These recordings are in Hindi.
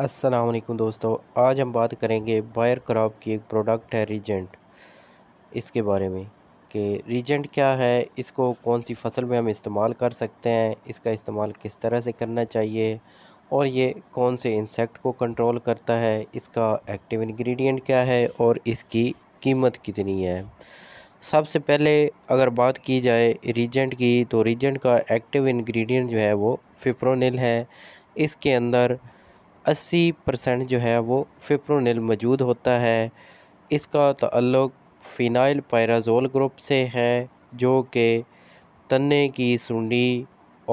वालेकुम दोस्तों आज हम बात करेंगे बायर क्रॉप की एक प्रोडक्ट है रीजेंट इसके बारे में कि रीजेंट क्या है इसको कौन सी फसल में हम इस्तेमाल कर सकते हैं इसका इस्तेमाल किस तरह से करना चाहिए और ये कौन से इंसेक्ट को कंट्रोल करता है इसका एक्टिव इंग्रेडिएंट क्या है और इसकी कीमत कितनी है सबसे पहले अगर बात की जाए रीजेंट की तो रीजेंट का एक्टिव इंग्रेडिएंट जो है वो फिप्रोनिल है इसके अंदर अस्सी परसेंट जो है वो फिप्रोनिल मौजूद होता है इसका तल्लुक फ़िनाइल पैराजोल ग्रुप से है जो कि तने की सुंडी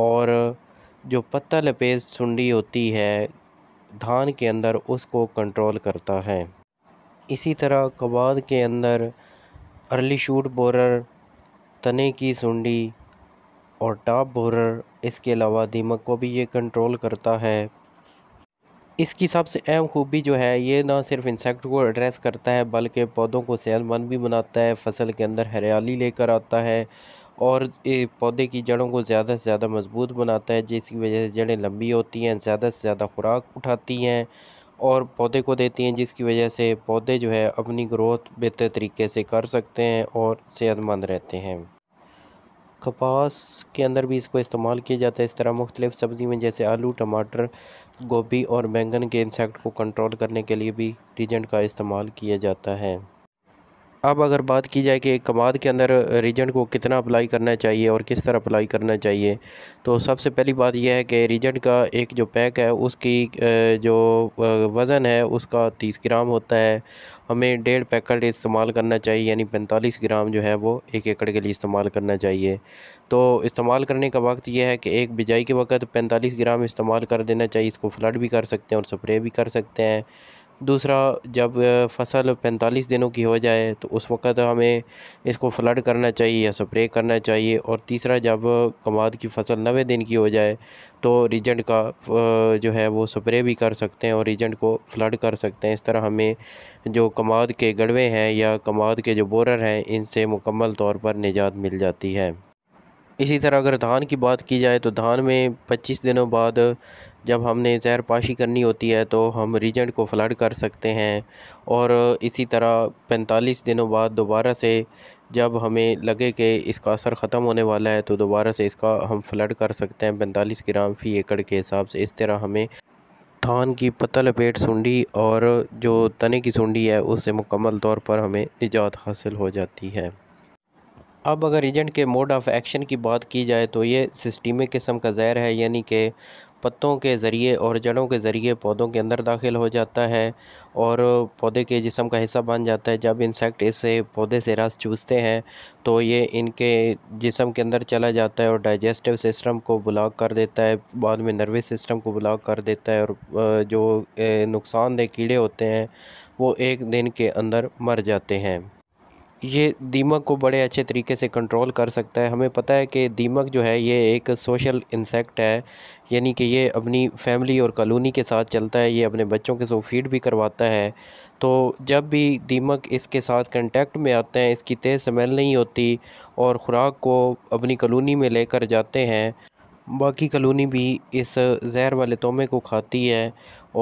और जो पत्ता लपेज सुंडी होती है धान के अंदर उसको कंट्रोल करता है इसी तरह कबाद के अंदर अर्ली शूट बोरर तने की सुंडी और टाप बोरर इसके अलावा दीमक को भी ये कंट्रोल करता है इसकी सबसे अहम खूबी जो है ये ना सिर्फ इंसेक्ट को एड्रेस करता है बल्कि पौधों को सेहतमंद भी बनाता है फसल के अंदर हरियाली लेकर आता है और पौधे की जड़ों को ज़्यादा से ज़्यादा मज़बूत बनाता है जिसकी वजह से जड़ें लंबी होती हैं ज़्यादा से ज़्यादा खुराक उठाती हैं और पौधे को देती हैं जिसकी वजह से पौधे जो है अपनी ग्रोथ बेहतर तरीके से कर सकते हैं और सेहतमंद रहते हैं कपास के अंदर भी इसको इस्तेमाल किया जाता है इस तरह मुख्तलिफ़ सब्ज़ी में जैसे आलू टमाटर गोभी और बैंगन के इंसेक्ट को कंट्रोल करने के लिए भी डिजेंट का इस्तेमाल किया जाता है अब अगर बात की जाए कि एक कमाद के अंदर रीजन को कितना अप्लाई करना चाहिए और किस तरह अप्लाई करना चाहिए तो सबसे पहली बात यह है कि रीजन का एक जो पैक है उसकी जो वज़न है उसका तीस ग्राम होता है हमें डेढ़ पैकेट इस्तेमाल करना चाहिए यानी पैंतालीस ग्राम जो है वो एक एकड़ के लिए इस्तेमाल करना चाहिए तो इस्तेमाल करने का वक्त यह है कि एक बिजाई के वक्त पैंतालीस ग्राम इस्तेमाल कर देना चाहिए इसको फ्लड भी कर सकते हैं और स्प्रे भी कर सकते हैं दूसरा जब फसल पैंतालीस दिनों की हो जाए तो उस वक़्त हमें इसको फ्लड करना चाहिए या स्प्रे करना चाहिए और तीसरा जब कमाद की फसल नवे दिन की हो जाए तो रिजेंट का जो है वो स्प्रे भी कर सकते हैं और रिजेंट को फ्लड कर सकते हैं इस तरह हमें जो कमाद के गड़वे हैं या कमाद के जो बोरर हैं इनसे मुकम्मल तौर पर निजात मिल जाती है इसी तरह अगर धान की बात की जाए तो धान में 25 दिनों बाद जब हमने ज़ैर पाशी करनी होती है तो हम रिजेंट को फ्लड कर सकते हैं और इसी तरह पैंतालीस दिनों बाद दोबारा से जब हमें लगे कि इसका असर ख़त्म होने वाला है तो दोबारा से इसका हम फ्लड कर सकते हैं पैंतालीस ग्राम फ़ी एकड़ के हिसाब से इस तरह हमें धान की पतल लपेट सुंडी और जो तने की सुंडी है उससे मुकम्मल तौर पर हमें निजात हासिल हो जाती है अब अगर एजेंट के मोड ऑफ़ एक्शन की बात की जाए तो ये सिस्टीमिक किस्म का जहर है यानी कि पत्तों के ज़रिए और जड़ों के ज़रिए पौधों के अंदर दाखिल हो जाता है और पौधे के जिसम का हिस्सा बन जाता है जब इंसेक्ट इसे पौधे से रस चूसते हैं तो ये इनके जिसम के अंदर चला जाता है और डाइजेस्टिव सिस्टम को ब्लॉक कर देता है बाद में नर्वस सिस्टम को ब्लॉक कर देता है और जो नुकसानदेह कीड़े होते हैं वो एक दिन के अंदर मर जाते हैं ये दीमक को बड़े अच्छे तरीके से कंट्रोल कर सकता है हमें पता है कि दीमक जो है ये एक सोशल इंसेक्ट है यानी कि ये अपनी फैमिली और कॉलोनी के साथ चलता है ये अपने बच्चों के साथ फीड भी करवाता है तो जब भी दीमक इसके साथ कंटेक्ट में आते हैं इसकी तेज़ स्मेल नहीं होती और ख़ुराक को अपनी कॉलोनी में लेकर जाते हैं बाकी कलोनी भी इस जहर वाले तोमे को खाती है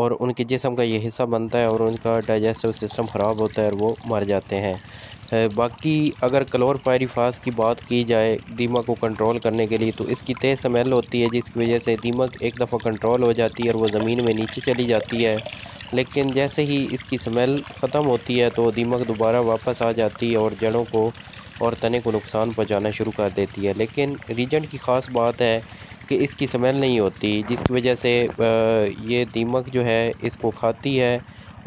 और उनके जिसम का ये हिस्सा बनता है और उनका डाइजेस्टिव सिस्टम ख़राब होता है और वो मर जाते हैं बाकी अगर कलोर पायरीफास की बात की जाए दीमक को कंट्रोल करने के लिए तो इसकी तेज़ स्मेल होती है जिसकी वजह से दीमक एक दफ़ा कंट्रोल हो जाती है और वो ज़मीन में नीचे चली जाती है लेकिन जैसे ही इसकी स्मेल ख़त्म होती है तो दीमक दोबारा वापस आ जाती है और जड़ों को और तने को नुकसान पहुँचाना शुरू कर देती है लेकिन रीजन की ख़ास बात है कि इसकी स्मेल नहीं होती जिसकी वजह से ये दीमक जो है इसको खाती है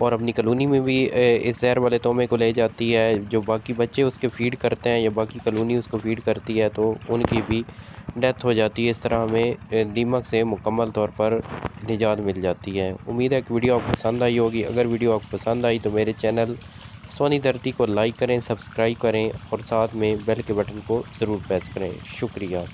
और अपनी कलोनी में भी इस जहर वाले तोमे को ले जाती है जो बाकी बच्चे उसके फीड करते हैं या बाकी कलोनी उसको फीड करती है तो उनकी भी डेथ हो जाती है इस तरह हमें दीमक से मुकम्मल तौर पर निजात मिल जाती है उम्मीद है कि वीडियो आपको पसंद आई होगी अगर वीडियो आपको पसंद आई तो मेरे चैनल सोनी धरती को लाइक करें सब्सक्राइब करें और साथ में बेल के बटन को ज़रूर प्रेस करें शुक्रिया